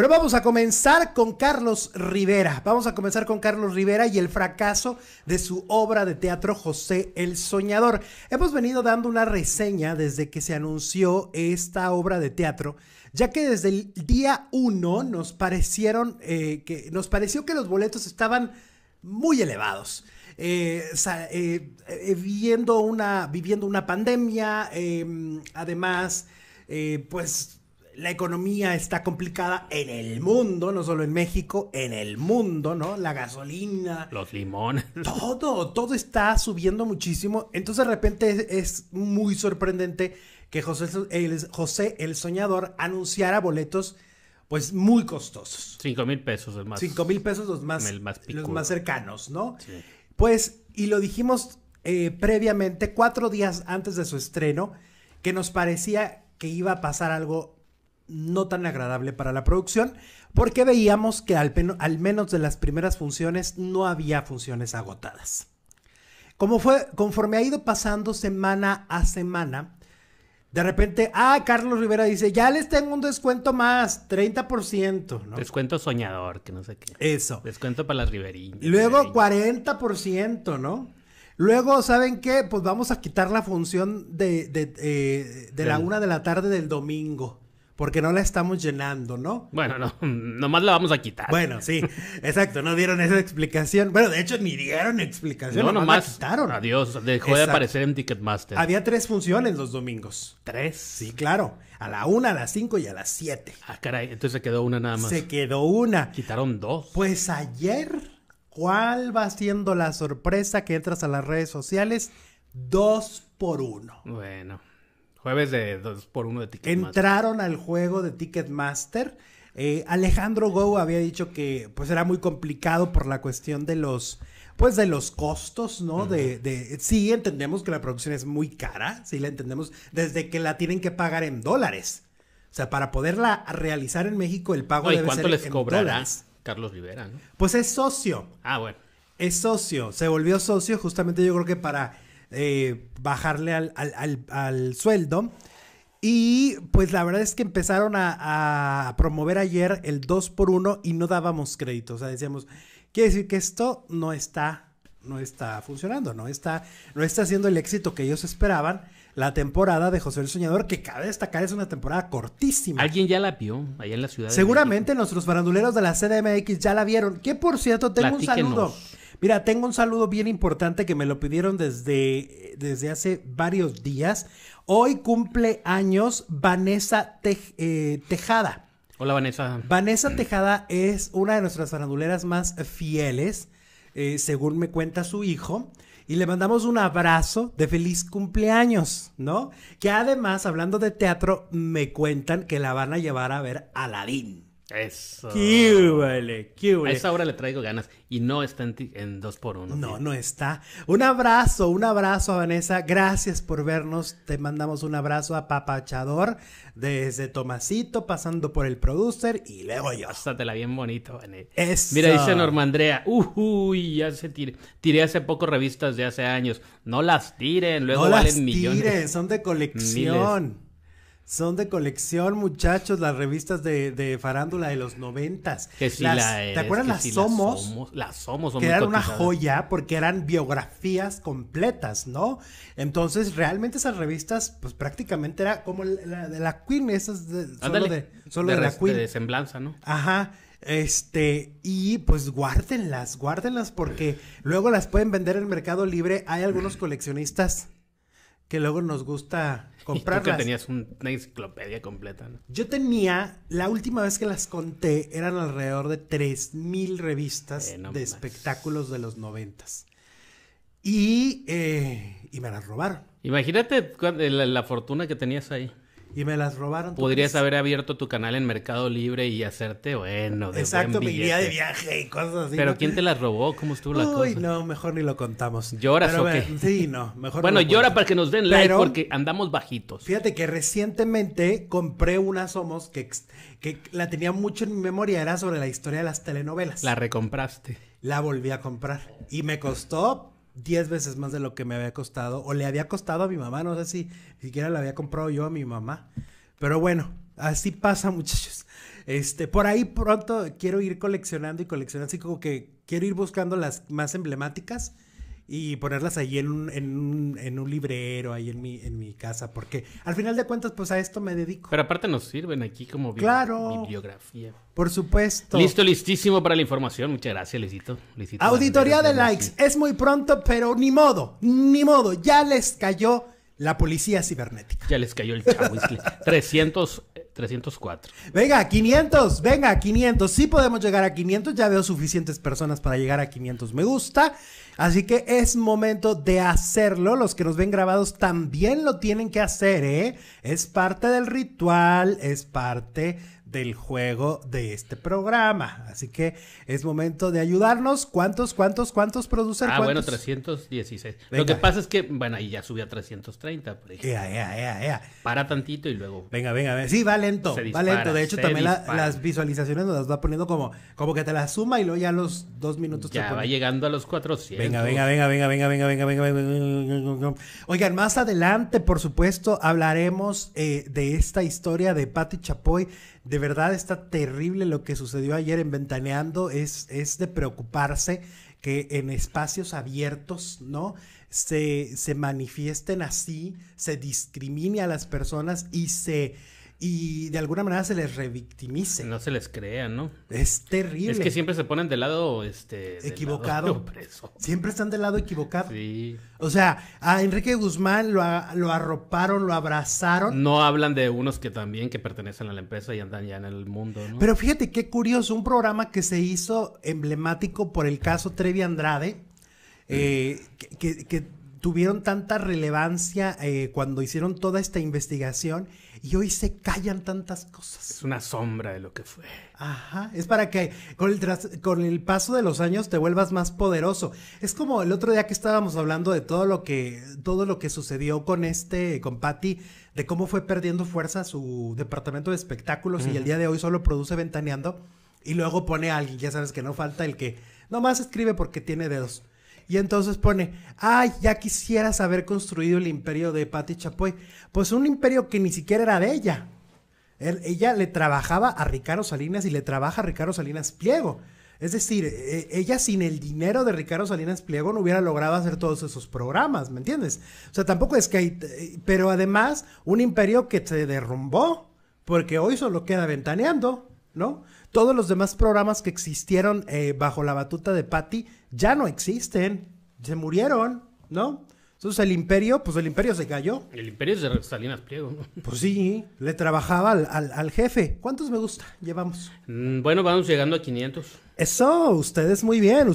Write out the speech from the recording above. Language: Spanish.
Pero vamos a comenzar con Carlos Rivera. Vamos a comenzar con Carlos Rivera y el fracaso de su obra de teatro José el Soñador. Hemos venido dando una reseña desde que se anunció esta obra de teatro, ya que desde el día uno nos parecieron eh, que nos pareció que los boletos estaban muy elevados. Eh, eh, una, viviendo una pandemia, em, además, pues la economía está complicada en el mundo, no solo en México, en el mundo, ¿no? La gasolina. Los limones. Todo, todo está subiendo muchísimo. Entonces de repente es, muy sorprendente que José el, el Soñador anunciara boletos pues muy costosos. Cinco mil pesos el más. Cinco mil pesos los más, los más cercanos, ¿no? Sí. Pues, y lo dijimos eh, previamente, cuatro días antes de su estreno, que nos parecía que iba a pasar algo no tan agradable para la producción, porque veíamos que al, al, menos de las primeras funciones no había funciones agotadas. Como fue, conforme ha ido pasando semana a semana, de repente, ah, Carlos Rivera dice, ya les tengo un descuento más, 30%. ¿no? Descuento soñador, que no sé qué. Eso. Descuento para las y Luego 40%, ¿no? Luego, ¿saben qué? Pues vamos a quitar la función de, de, eh, de la una de la tarde del domingo porque no la estamos llenando, ¿no? Bueno, no, nomás la vamos a quitar. Bueno, sí, exacto, no dieron esa explicación. Bueno, de hecho ni dieron explicación, no, nomás, la quitaron. Adiós, dejó de aparecer en Ticketmaster. Había tres funciones los domingos. ¿Tres? Sí, claro, a la una, a las cinco y a las siete. Ah, caray, entonces se quedó una nada más. Se quedó una. Quitaron dos. Pues ayer, ¿cuál va siendo la sorpresa que entras a las redes sociales? Dos por uno. Bueno. Jueves de dos por uno de Ticketmaster. Entraron al juego de Ticketmaster. Eh, Alejandro Go había dicho que pues era muy complicado por la cuestión de los pues de los costos, ¿no? de, sí entendemos que la producción es muy cara, sí la entendemos desde que la tienen que pagar en dólares. O sea, para poderla realizar en México el pago de ¿y cuánto les cobrará Carlos Rivera, ¿no? Pues es socio. Ah, bueno. Es socio, se volvió socio justamente yo creo que para eh, bajarle al, al, sueldo. Y pues la verdad es que empezaron a, promover ayer el 2 por 1 y no dábamos crédito. O sea, decíamos, quiere decir que esto no está, no está funcionando, no está, no está siendo el éxito que ellos esperaban la temporada de José el Soñador, que cabe destacar es una temporada cortísima. Alguien ya la vio allá en la ciudad. Seguramente nuestros baranduleros de la CDMX ya la vieron. Que por cierto, tengo un saludo Mira, tengo un saludo bien importante que me lo pidieron desde, desde hace varios días. Hoy cumple años Vanessa eh, Tejada. Hola Vanessa. Vanessa Tejada es una de nuestras faranduleras más fieles, eh, según me cuenta su hijo. Y le mandamos un abrazo de feliz cumpleaños, ¿no? Que además, hablando de teatro, me cuentan que la van a llevar a ver Aladín. Eso. ¡Qué vale! A esa hora le traigo ganas y no está en, dos por uno. No, no está. Un abrazo, un abrazo a Vanessa. Gracias por vernos. Te mandamos un abrazo a Papachador desde Tomasito, pasando por el producer y luego yo. Pásatela bien bonito, Vanessa. Eso. Mira, dice Normandrea. Uy, ya se tiré. Tiré hace poco revistas de hace años. No las tiren, luego no las Tiren, son de colección. Son de colección, muchachos, las revistas de, farándula de los noventas. Que sí la ¿Te acuerdas las, somos, las Somos? Las que eran una joya porque eran biografías completas, ¿no? Entonces, realmente esas revistas, pues prácticamente era como la, de la Queen, esas de, solo de, de, la Queen. De semblanza, ¿no? Ajá. Este, y pues guárdenlas, guárdenlas porque luego las pueden vender en Mercado Libre. Hay algunos coleccionistas que luego nos gusta comprarlas. Y que tenías una enciclopedia completa, Yo tenía, la última vez que las conté, eran alrededor de 3.000 revistas eh, de espectáculos de los noventas. Y, eh, y me las robaron. Imagínate eh, la fortuna que tenías ahí y me las robaron. Podrías haber abierto tu canal en Mercado Libre y hacerte, bueno, de Exacto, mi guía de viaje y cosas así. Pero ¿quién te las robó? ¿Cómo estuvo la cosa? Uy, no, mejor ni lo contamos. ¿Lloras Pero, o Sí, no, mejor Bueno, llora para que nos den like porque andamos bajitos. Fíjate que recientemente compré una Somos que, que la tenía mucho en mi memoria, era sobre la historia de las telenovelas. La recompraste. La volví a comprar y me costó 10 veces más de lo que me había costado o le había costado a mi mamá, no sé si siquiera la había comprado yo a mi mamá. Pero bueno, así pasa, muchachos. Este, por ahí pronto quiero ir coleccionando y coleccionando, así como que quiero ir buscando las más emblemáticas y ponerlas ahí en un, librero, ahí en mi, en mi casa, porque al final de cuentas, pues a esto me dedico. Pero aparte nos sirven aquí como claro, bibliografía. Por supuesto. Listo, listísimo para la información. Muchas gracias, Lisito. Lisito Auditoría de likes. Es muy pronto, pero ni modo, ni modo. Ya les cayó la policía cibernética. Ya les cayó el chavo. 300 304. Venga, 500, venga, 500. Sí podemos llegar a 500. Ya veo suficientes personas para llegar a 500 me gusta. Así que es momento de hacerlo. Los que nos ven grabados también lo tienen que hacer, ¿eh? Es parte del ritual, es parte del juego de este programa. Así que es momento de ayudarnos. ¿Cuántos, cuántos, cuántos producen? Ah, bueno, 316. Lo que pasa es que, bueno, ahí ya subió a 330, Para tantito y luego. Venga, venga, venga. Sí, va lento. va lento. De hecho, también las visualizaciones nos las va poniendo como, como que te las suma y luego ya los dos minutos ya va llegando a los 400. Venga, venga, venga, venga, venga, venga, venga, venga, Oigan, más adelante, por supuesto, hablaremos de esta historia de Patti Chapoy de verdad está terrible lo que sucedió ayer en Ventaneando. Es, es de preocuparse que en espacios abiertos, ¿no? Se, se manifiesten así, se discrimine a las personas y se y de alguna manera se les revictimice. No se les crea, ¿no? Es terrible. Es que siempre se ponen de lado este equivocado. Siempre están del lado equivocado. Sí. O sea, a Enrique Guzmán lo, lo, arroparon, lo abrazaron. No hablan de unos que también que pertenecen a la empresa y andan ya en el mundo, ¿no? Pero fíjate qué curioso, un programa que se hizo emblemático por el caso Trevi Andrade, eh, que, que, que tuvieron tanta relevancia eh, cuando hicieron toda esta investigación y hoy se callan tantas cosas. Es una sombra de lo que fue. Ajá, es para que con el, con el paso de los años te vuelvas más poderoso. Es como el otro día que estábamos hablando de todo lo que, todo lo que sucedió con este, con Patty, de cómo fue perdiendo fuerza su departamento de espectáculos y el día de hoy solo produce ventaneando y luego pone a alguien, ya sabes que no falta el que nomás escribe porque tiene dedos. Y entonces pone, ay, ya quisieras haber construido el imperio de Pati Chapoy. Pues un imperio que ni siquiera era de ella. ella le trabajaba a Ricardo Salinas y le trabaja a Ricardo Salinas Pliego. Es decir, e, e, ella sin el dinero de Ricardo Salinas Pliego no hubiera logrado hacer todos esos programas, ¿me entiendes? O sea, tampoco es que hay... Eh, pero además, un imperio que se derrumbó, porque hoy solo queda ventaneando. ¿no? Todos los demás programas que existieron eh, bajo la batuta de Patty ya no existen, se murieron, ¿no? Entonces el imperio, pues el imperio se cayó. El imperio es de Salinas Pliego. Pues sí, le trabajaba al, jefe. ¿Cuántos me gusta? Llevamos. Mm, bueno, vamos llegando a 500. Eso, ustedes muy bien.